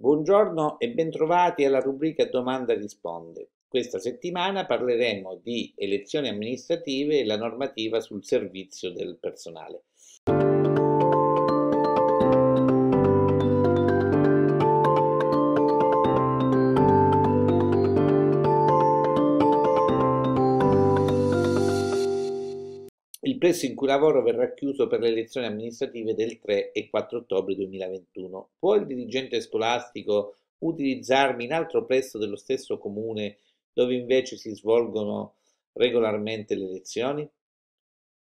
Buongiorno e bentrovati alla rubrica Domanda risponde. Questa settimana parleremo di elezioni amministrative e la normativa sul servizio del personale. presso in cui lavoro verrà chiuso per le elezioni amministrative del 3 e 4 ottobre 2021. Può il dirigente scolastico utilizzarmi in altro presso dello stesso comune dove invece si svolgono regolarmente le elezioni?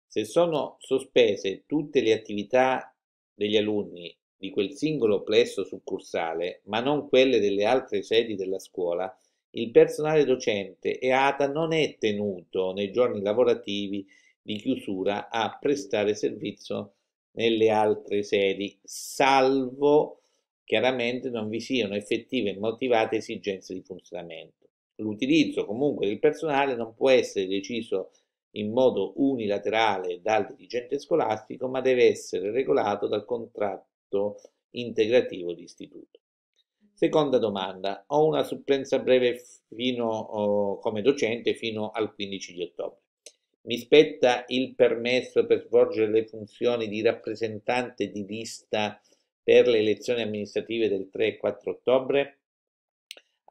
Se sono sospese tutte le attività degli alunni di quel singolo plesso succursale, ma non quelle delle altre sedi della scuola, il personale docente e ATA non è tenuto nei giorni lavorativi di chiusura a prestare servizio nelle altre sedi, salvo chiaramente non vi siano effettive e motivate esigenze di funzionamento. L'utilizzo comunque del personale non può essere deciso in modo unilaterale dal dirigente scolastico, ma deve essere regolato dal contratto integrativo di istituto. Seconda domanda, ho una supplenza breve fino, oh, come docente fino al 15 di ottobre mi spetta il permesso per svolgere le funzioni di rappresentante di lista per le elezioni amministrative del 3 e 4 ottobre?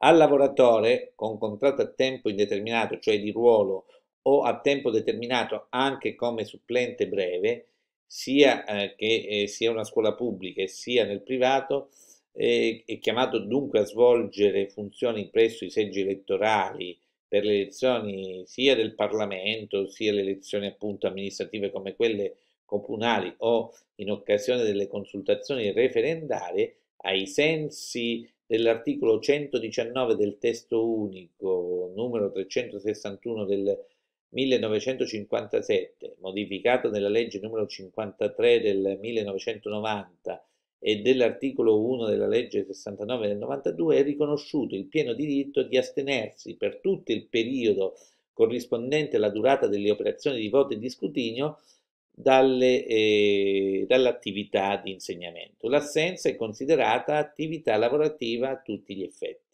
Al lavoratore con contratto a tempo indeterminato, cioè di ruolo, o a tempo determinato anche come supplente breve, sia eh, che eh, sia una scuola pubblica e sia nel privato, eh, è chiamato dunque a svolgere funzioni presso i seggi elettorali per le elezioni sia del Parlamento, sia le elezioni appunto amministrative come quelle comunali o in occasione delle consultazioni referendarie, ai sensi dell'articolo 119 del testo unico numero 361 del 1957, modificato nella legge numero 53 del 1990 e dell'articolo 1 della legge 69 del 92 è riconosciuto il pieno diritto di astenersi per tutto il periodo corrispondente alla durata delle operazioni di voto e di scrutinio dalle, eh, dall'attività di insegnamento. L'assenza è considerata attività lavorativa a tutti gli effetti.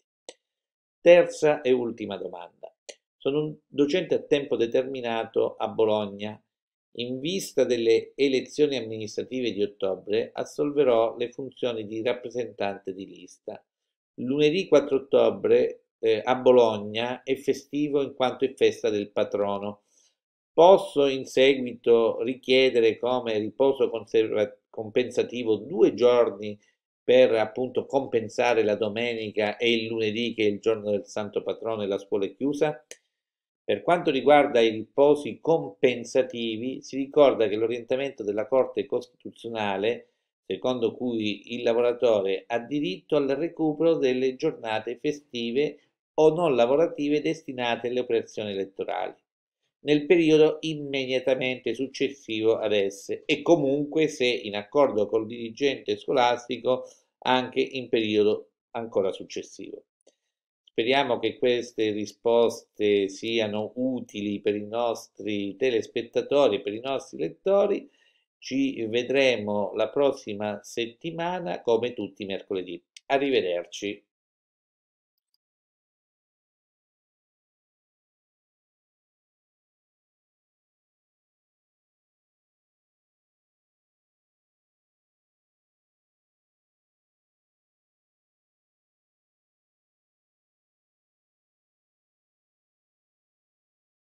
Terza e ultima domanda. Sono un docente a tempo determinato a Bologna in vista delle elezioni amministrative di ottobre assolverò le funzioni di rappresentante di lista. Lunedì 4 ottobre eh, a Bologna è festivo in quanto è festa del patrono. Posso in seguito richiedere come riposo compensativo due giorni per appunto compensare la domenica e il lunedì che è il giorno del santo patrono e la scuola è chiusa? Per quanto riguarda i riposi compensativi, si ricorda che l'orientamento della Corte Costituzionale, secondo cui il lavoratore ha diritto al recupero delle giornate festive o non lavorative destinate alle operazioni elettorali, nel periodo immediatamente successivo ad esse e comunque se in accordo col dirigente scolastico anche in periodo ancora successivo. Speriamo che queste risposte siano utili per i nostri telespettatori, per i nostri lettori. Ci vedremo la prossima settimana come tutti i mercoledì. Arrivederci.